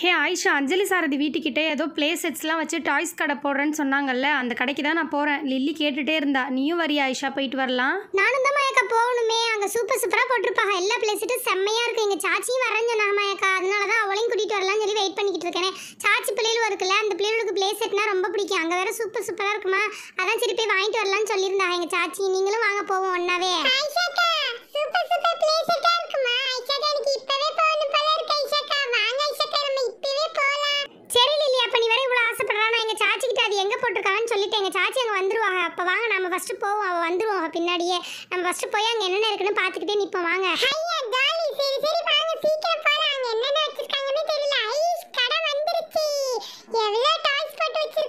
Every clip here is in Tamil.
ஹே ஆயிஷா அஞ்சலி சாரதி வீட்டுக்கிட்டே ஏதோ ப்ளே செட்ஸ்லாம் வச்சு டாய்ஸ் கடை போடுறேன்னு சொன்னாங்கல்ல அந்த கடைக்கு தான் நான் போகிறேன் லில்லி கேட்டுகிட்டே இருந்தா நீயும் வரி ஆயிஷா போயிட்டு வரலாம் நானும் தான் மயக்கா போகணுமே அங்கே சூப்பர் சூப்பராக போட்டிருப்பாங்க எல்லா பிளேஸுட்டும் செம்மையாக இருக்குது எங்கள் சாச்சியும் வரேன்னு சொன்னாங்க மயக்கா அதனால தான் அவளையும் கூட்டிகிட்டு வரலாம்னு சொல்லி வெயிட் பண்ணிக்கிட்டு இருக்கேன் சாச்சி பிள்ளைகளும் இருக்குல்ல அந்த பிள்ளைகளுக்கு ப்ளே செட்னா ரொம்ப பிடிக்கும் அங்கே வேறு சூப்பர் சூப்பராக இருக்குமா அதான் சரி போய் வாங்கிட்டு வரலாம்னு சொல்லியிருந்தாங்க எங்கள் சாச்சி நீங்களும் வாங்க போவோம் ஒன்றாவே சூப்பர் சூப்பர் இருக்குமா எங்கள் சாச்சி அங்கே வந்துடுவாங்க அப்போ வாங்க நம்ம ஃபஸ்ட்டு போவோம் அவள் வந்துடுவாங்க பின்னாடியே நம்ம ஃபஸ்ட்டு போய் அங்கே என்னென்ன இருக்குன்னு பார்த்துக்கிட்டே நிற்போம் வாங்க ஐயா ஜாலி சரி சரி வாங்க சீக்கிரம் அங்கே என்னென்ன தெரியல கடை வந்துருச்சு எவ்வளோ டாய்ஸ் போட்டு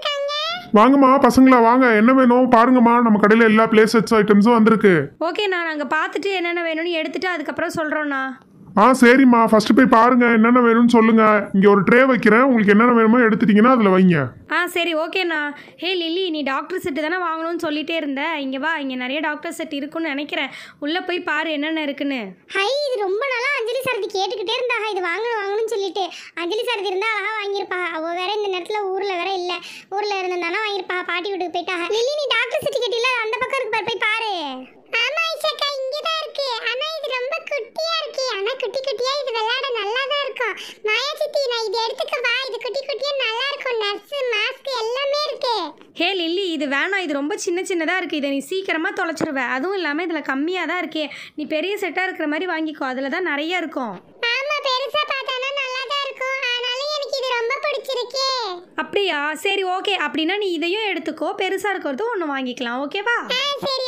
வாங்கம்மா பசங்களா வாங்க என்ன வேணும் பாருங்கம்மா நம்ம கடையில் எல்லா பிளேஸ் ஐட்டம்ஸும் வந்திருக்கு ஓகேண்ணா நாங்கள் பார்த்துட்டு என்னென்ன வேணும்னு எடுத்துட்டு அதுக்கப்புறம் சொல்கிறோண்ணா ஆ சரிம்மா ஃபர்ஸ்ட் போய் பாருங்க என்னென்ன வேணும்னு சொல்லுங்க இங்க ஒரு ட்ரே வைக்கிறேன் உங்களுக்கு என்னென்ன வேணுமோ எடுத்துட்டீங்கன்னா அதுல வைங்க ஆ சரி ஓகேண்ணா ஹே லில்லி நீ டாக்டர் செட்டு தானே வாங்கணும்னு சொல்லிட்டே இருந்த இங்க வா இங்க நிறைய டாக்டர் செட் இருக்குன்னு நினைக்கிறேன் உள்ள போய் பாரு என்னென்ன இருக்குன்னு ஹை இது ரொம்ப நல்லா அஞ்சலி சாரதி கேட்டுக்கிட்டே இருந்தா இது வாங்கணும் வாங்கணும்னு சொல்லிட்டு அஞ்சலி சாரதி இருந்தா அழகா வாங்கியிருப்பா அவ வேற இந்த நேரத்துல ஊர்ல வேற இல்ல ஊர்ல இருந்திருந்தானா வாங்கியிருப்பா பாட்டி வீட்டுக்கு போயிட்டாங்க லில்லி நீ டாக்டர் செட் லில்லி இது வேணாம் இது ரொம்ப சின்ன சின்னதாக இருக்குது இதை நீ சீக்கிரமாக தொலைச்சிருவே அதுவும் இல்லாமல் இதில் கம்மியாக தான் இருக்கே நீ பெரிய செட்டாக இருக்கிற மாதிரி வாங்கிக்கோ அதில் தான் நிறைய இருக்கும் அப்படியா சரி ஓகே அப்படின்னா நீ இதையும் எடுத்துக்கோ பெருசாக இருக்கிறதும் ஒன்று வாங்கிக்கலாம் ஓகேவா சரி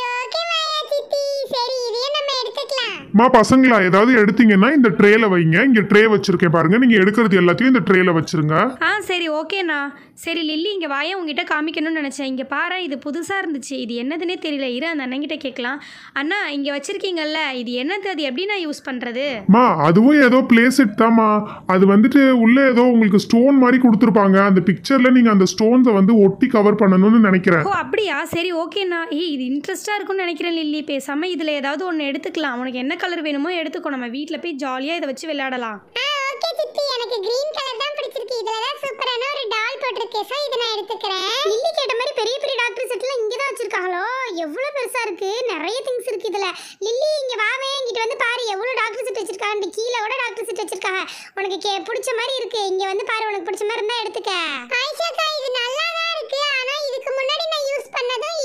மா பசங்களா ஏதாவது எடுத்தீங்கன்னா இந்த ட்ரேல வைங்க இங்க ட்ரே வச்சிருக்கேன் பாருங்க நீங்க எடுக்கிறது எல்லாத்தையும் இந்த ட்ரேல வச்சிருங்க ஆ சரி ஓகேண்ணா சரி லில்லி இங்கே வாயை உங்ககிட்ட காமிக்கணும்னு நினச்சேன் இங்கே பாரு இது புதுசாக இருந்துச்சு இது என்னதுன்னே தெரியல இரு அந்த அண்ணங்கிட்ட கேட்கலாம் அண்ணா இங்கே வச்சிருக்கீங்கல்ல இது என்னது அது எப்படி நான் யூஸ் பண்றது மா அதுவும் ஏதோ பிளே செட் அது வந்துட்டு உள்ள ஏதோ உங்களுக்கு ஸ்டோன் மாதிரி கொடுத்துருப்பாங்க அந்த பிக்சர்ல நீங்க அந்த ஸ்டோன்ஸை வந்து ஒட்டி கவர் பண்ணணும்னு நினைக்கிறேன் ஓ அப்படியா சரி ஓகேண்ணா ஏய் இது இன்ட்ரெஸ்டாக இருக்கும்னு நினைக்கிறேன் லில்லி பேசாமல் இதில் ஏதாவது ஒன்று எடுத்துக்கலாம் உனக்கு என்ன கலர் வேணுமோ எடுத்துக்கோ நம்ம வீட்டில் போய் ஜாலியாக இதை வச்சு விளையாடலாம் ஓகே சித்தி எனக்கு கிரீன் கலர் தான் பிடிச்சிருக்கு இதுல தான் சூப்பரான ஒரு டால் போட்டிருக்கேன் சார் இதை நான் எடுத்துக்கிறேன் இல்லி கேட்ட மாதிரி பெரிய பெரிய டாக்டர் செட்லாம் இங்கே தான் வச்சிருக்காங்களோ எவ்வளோ பெருசா இருக்கு நிறைய திங்ஸ் இருக்கு இதுல லில்லி இங்க வாவே இங்கிட்ட வந்து பாரு எவ்வளோ டாக்டர் செட் வச்சிருக்காங்க கீழே கூட டாக்டர் செட் வச்சிருக்காங்க உனக்கு கே பிடிச்ச மாதிரி இருக்கு இங்க வந்து பாரு உனக்கு பிடிச்ச மாதிரி இருந்தா எடுத்துக்க ஆயிஷாக்கா இது நல்லா தான் இருக்கு ஆனா இதுக்கு முன்னாடி நான் யூஸ் பண்ணதும்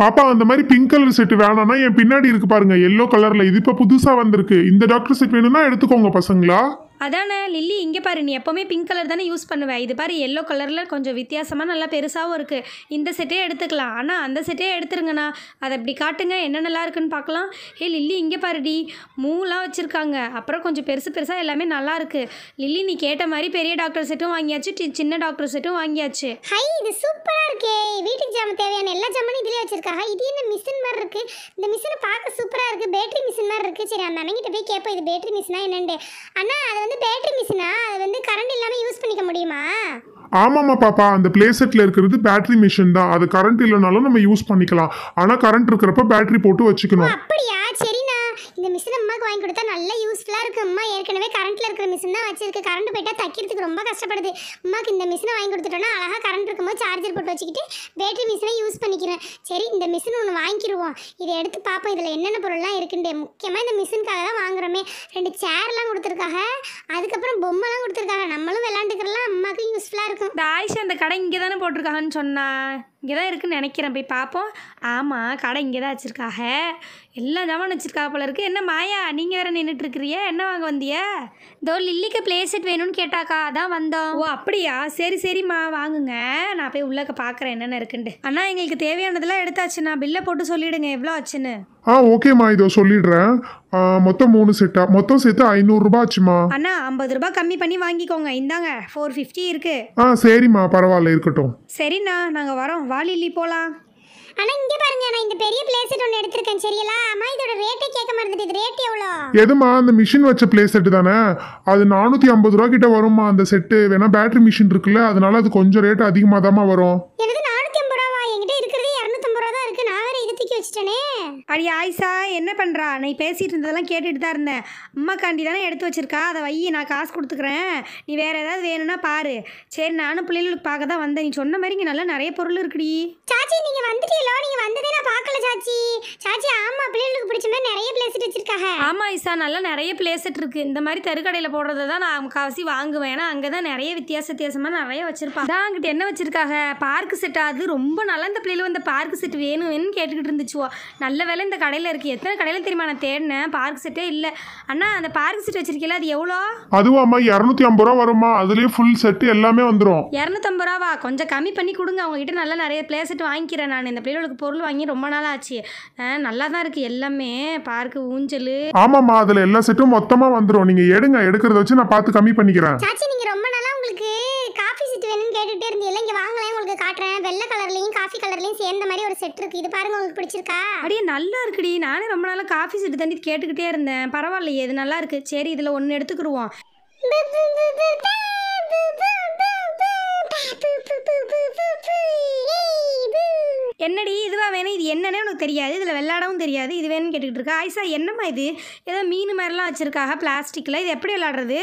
பாப்பா அந்த மாதிரி பிங்க் கலர் செட் வேணாம்னா என் பின்னாடி இருக்கு பாருங்க எல்லோ கலர்ல இது இப்ப புதுசா வந்திருக்கு இந்த டாக்டர் செட் வேணும்னா எடுத்துக்கோங்க பசங்களா அதானே லில்லி இங்கே பாரு நீ எப்போவுமே பிங்க் கலர் தானே யூஸ் பண்ணுவேன் இது பாரு எல்லோ கலரில் கொஞ்சம் வித்தியாசமாக நல்லா பெருசாகவும் இருக்குது இந்த செட்டே எடுத்துக்கலாம் ஆனால் அந்த செட்டே எடுத்துருங்கண்ணா அதை அப்படி காட்டுங்க என்ன நல்லா இருக்குன்னு பார்க்கலாம் ஏ லில்லி இங்கே பாருடி மூலாம் வச்சுருக்காங்க அப்புறம் கொஞ்சம் பெருசு பெருசாக எல்லாமே நல்லா இருக்குது லில்லி நீ கேட்ட மாதிரி பெரிய டாக்டர் செட்டும் வாங்கியாச்சு சின்ன டாக்டர் செட்டும் வாங்கியாச்சு ஹை இது சூப்பராக இருக்கே வீட்டுக்கு ஜாமன் தேவையான எல்லா ஜாமனும் இதுலேயே வச்சுருக்காங்க இது என்ன மிஷின் மாதிரி இருக்குது இந்த மிஷினை பார்க்க சூப்பராக இருக்குது பேட்டரி மிஷின் மாதிரி இருக்குது சரி அந்த அண்ணங்கிட்ட போய் கேட்போம் இது பேட்டரி மிஷினா என்னென்னு ஆனால் அது வந்து வந்து பேட்டரி மிஷினா அது வந்து கரண்ட் இல்லாம யூஸ் பண்ணிக்க முடியுமா ஆமாம்மா பாப்பா அந்த ப்ளே இருக்கிறது பேட்டரி மிஷின் தான் அது கரண்ட் இல்லைனாலும் நம்ம யூஸ் பண்ணிக்கலாம் ஆனால் கரண்ட் இருக்கிறப்ப பேட்டரி போட்டு வச்சுக்கணும் அப்படியா சரி இந்த மிஷின் அம்மாவுக்கு வாங்கி கொடுத்தா நல்லா யூஸ்ஃபுல்லாக இருக்குது அம்மா ஏற்கனவே கரண்ட்டில் இருக்கிற மிஷின் தான் வச்சிருக்கு கரண்ட் போயிட்டால் தைக்கிறதுக்கு ரொம்ப கஷ்டப்படுது அம்மாக்கு இந்த மிஷினை வாங்கி கொடுத்துட்டோன்னா அழகாக கரண்ட் இருக்கும்போது சார்ஜர் போட்டு வச்சுக்கிட்டு பேட்டரி மிஷினை யூஸ் பண்ணிக்கிறேன் சரி இந்த மிஷின் ஒன்று வாங்கிடுவோம் இதை எடுத்து பார்ப்போம் இதில் என்னென்ன பொருள்லாம் இருக்குண்டே முக்கியமாக இந்த மிஷினுக்காக தான் வாங்குறோமே ரெண்டு சேர்லாம் கொடுத்துருக்காங்க அதுக்கப்புறம் பொம்மைலாம் கொடுத்துருக்காங்க நம்மளும் விளாண்டுக்கிறலாம் அம்மாவுக்கும் யூஸ்ஃபுல்லாக இருக்கும் இந்த ஆயிஷா அந்த கடை இங்கே தானே போட்டிருக்காங்கன்னு சொன்னால் இங்கே தான் இருக்குதுன்னு நினைக்கிறேன் போய் பார்ப்போம் ஆமாம் கடை இங்கே தான் வச்சுருக்காக எல்லா ஜாமான் வச்சுருக்கா போல இருக்குது என்ன மாயா நீங்கள் வேறு நின்றுட்டுருக்கிறிய என்ன வாங்க வந்திய இதோ லில்லிக்கு செட் வேணும்னு கேட்டாக்கா அதான் வந்தோம் ஓ அப்படியா சரி சரிம்மா வாங்குங்க நான் போய் உள்ளக்க பார்க்குறேன் என்னென்ன இருக்குன்ட்டு அண்ணா எங்களுக்கு தேவையானதெல்லாம் எடுத்தாச்சுண்ணா பில்லை போட்டு சொல்லிவிடுங்க எவ்வளோ ஆச்சுன்னு ஆ ஓகேம்மா இதோ சொல்லிடுறேன் ஆ, மொத்தம் மூணு செட்டா மொத்தம் சேர்த்து ஐநூறுரூபா ஆச்சுமா அண்ணா ஐம்பது ரூபாய் கம்மி பண்ணி வாங்கிக்கோங்க இந்தாங்க ஃபோர் ஃபிஃப்டி இருக்கு ஆ சரிம்மா பரவாயில்ல இருக்கட்டும் சரிண்ணா நாங்கள் வரோம் வாலிலி போகலாம் அண்ணா இங்கே பாருங்க நான் இந்த பெரிய பிளேசெட் ஒன்று எடுத்திருக்கேன் சரியலா அம்மா இதோட ரேட்டே கேட்க மாட்டேங்குது இது ரேட் எவ்வளோ எதுமா அந்த மிஷின் வச்ச ப்ளே செட்டு தானே அது நானூற்றி ஐம்பது ரூபா கிட்ட வரும்மா அந்த செட்டு வேணா பேட்டரி மிஷின் இருக்குல்ல அதனால அது கொஞ்சம் ரேட் அதிகமாக தாம்மா வரும் எனது வச்சிட்டனே அடி ஆயிஷா என்ன பண்ணுறா நீ பேசிகிட்டு இருந்ததெல்லாம் கேட்டுட்டு தான் இருந்தேன் அம்மா காண்டி தானே எடுத்து வச்சிருக்கா அதை வை நான் காசு கொடுத்துக்குறேன் நீ வேறு ஏதாவது வேணும்னா பாரு சரி நானும் பிள்ளைகளுக்கு பார்க்க தான் வந்தேன் நீ சொன்ன மாதிரி இங்கே நல்லா நிறைய பொருள் இருக்குடி சாச்சி நீங்கள் வந்துட்டீங்களோ நீங்கள் வந்ததே நான் பார்க்கல சாச்சி சாச்சி ஆமாம் பிள்ளைகளுக்கு பிடிச்ச மாதிரி நிறைய ஆமா ஆமாம் நல்லா நிறைய பிளேசட் இருக்குது இந்த மாதிரி தெருக்கடையில் போடுறத தான் நான் காசி வாங்குவேன் ஏன்னா அங்கே தான் நிறைய வித்தியாச வித்தியாசமாக நிறைய வச்சுருப்பாங்க தான் அங்கிட்ட என்ன வச்சுருக்காங்க பார்க்கு செட் அது ரொம்ப நல்லா இந்த பிள்ளைகளும் இந்த பார்க்கு செட் வேணும் வேணும்னு கேட்டுக்கிட்டு இருந்துச்சுவோ நல்ல வேலை இந்த கடையில் இருக்குது எத்தனை கடையில் தெரியுமா நான் தேடினேன் பார்க் செட்டே இல்லை அண்ணா அந்த பார்க் செட் வச்சிருக்கீங்களா அது எவ்வளோ அதுவும் அம்மா இரநூத்தி ஐம்பது ரூபா வருமா அதுலேயே ஃபுல் செட் எல்லாமே வந்துடும் இரநூத்தம்பது ரூபாவா கொஞ்சம் கம்மி பண்ணி கொடுங்க அவங்க அவங்ககிட்ட நல்லா நிறைய பிளேஸ் வாங்கிக்கிறேன் நான் இந்த பிள்ளைகளுக்கு பொருள் வாங்கி ரொம்ப நாள் ஆச்சு நல்லா தான் இருக்குது எல்லாமே பார்க்கு ஊஞ்சல் செல்லு ஆமாம்மா அதுல எல்லா செட்டும் மொத்தமா வந்துரும் நீங்க எடுங்க எடுக்கிறத வச்சு நான் பார்த்து கம்மி பண்ணிக்கிறேன் சாச்சி நீங்க ரொம்ப நாளா உங்களுக்கு காஃபி செட் வேணும்னு கேட்டுட்டே இருந்தீங்க இங்க வாங்களேன் உங்களுக்கு காட்டுறேன் வெள்ளை கலர்லயும் காஃபி கலர்லயும் சேர்ந்த மாதிரி ஒரு செட் இருக்கு இது பாருங்க உங்களுக்கு பிடிச்சிருக்கா அப்படியே நல்லா இருக்குடி நானே ரொம்ப நாளா காஃபி செட்டு தண்ணி கேட்டுக்கிட்டே இருந்தேன் பரவாயில்லையே இது நல்லா இருக்கு சரி இதுல ஒன்னு எடுத்துக்கிடுவோம் என்னடி இதுவா வேணும் என்னன்னே உனக்கு தெரியாது இதில் விளாடவும் தெரியாது இது வேணும்னு கேட்டுக்கிட்டு இருக்கா ஐசா என்னம்மா இது ஏதோ மீன் மாதிரிலாம் வச்சிருக்காக பிளாஸ்டிக்கில் இது எப்படி விளாடுறது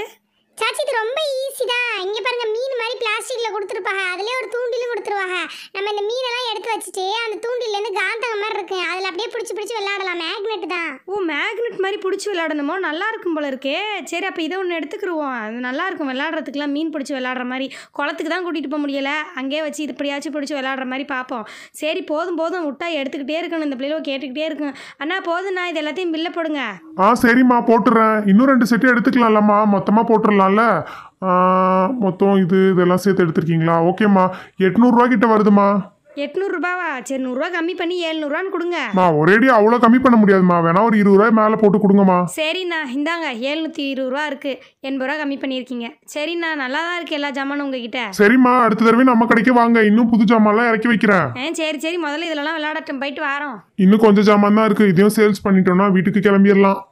சாச்சி இது ரொம்ப ஈஸி தான் இங்கே பாருங்கள் மீன் மாதிரி பிளாஸ்டிக்கில் கொடுத்துருப்பாங்க அதிலே ஒரு தூண்டிலும் கொடுத்துருவாங்க நம்ம இந்த மீன் தூண்டில் வச்சுட்டு அந்த தூண்டிலேருந்து காந்தகம் மாதிரி இருக்கு அதில் அப்படியே பிடிச்சி பிடிச்சி விளையாடலாம் மேக்னெட் தான் ஓ மேக்னெட் மாதிரி பிடிச்சி விளையாடணுமோ நல்லா இருக்கும் போல இருக்கே சரி அப்போ இதை ஒன்று எடுத்துக்கிருவோம் அது நல்லா இருக்கும் விளையாடுறதுக்குலாம் மீன் பிடிச்சி விளையாடுற மாதிரி குளத்துக்கு தான் கூட்டிகிட்டு போக முடியல அங்கேயே வச்சு இது இப்படியாச்சும் பிடிச்சி விளையாடுற மாதிரி பார்ப்போம் சரி போதும் போதும் விட்டா எடுத்துக்கிட்டே இருக்கணும் இந்த பிள்ளைகளும் கேட்டுக்கிட்டே இருக்கும் அண்ணா போதும்ண்ணா இது எல்லாத்தையும் பில்ல போடுங்க ஆ சரிம்மா போட்டுறேன் இன்னும் ரெண்டு செட்டு எடுத்துக்கலாம்லம்மா மொத்தமாக போட்டுடலாம்ல மொத்தம் இது இதெல்லாம் சேர்த்து எடுத்துருக்கீங்களா ஓகேம்மா எட்நூறுரூவா கிட்ட வருதுமா எட்நூறுபாவா சரி நூறுரூவா கம்மி பண்ணி ஏழ்நூறுவான்னு கொடுங்கம்மா மா ஒரேடி அவ்வளோ கம்மி பண்ண முடியாதுமா வேணா ஒரு இருபது ரூபாய் மேலே போட்டு கொடுங்கம்மா சரிண்ணா இந்தாங்க ஏழ்நூற்றி இருபது ரூபா இருக்கு எண்பது ரூபா கம்மி பண்ணியிருக்கீங்க சரிண்ணா நல்லா தான் இருக்கு எல்லா ஜாமானும் உங்ககிட்ட சரிம்மா அடுத்த தடவை நம்ம கடைக்கு வாங்க இன்னும் புது ஜாமான்லாம் இறக்கி வைக்கிறேன் ஏன் சரி சரி முதல்ல இதெல்லாம் விளையாடட்டும் போயிட்டு வரோம் இன்னும் கொஞ்சம் ஜாமான் தான் இருக்கு இதையும் சேல்ஸ் பண்ணிட்டோம்னா வீட்டுக்கு கிளம்பிடலாம்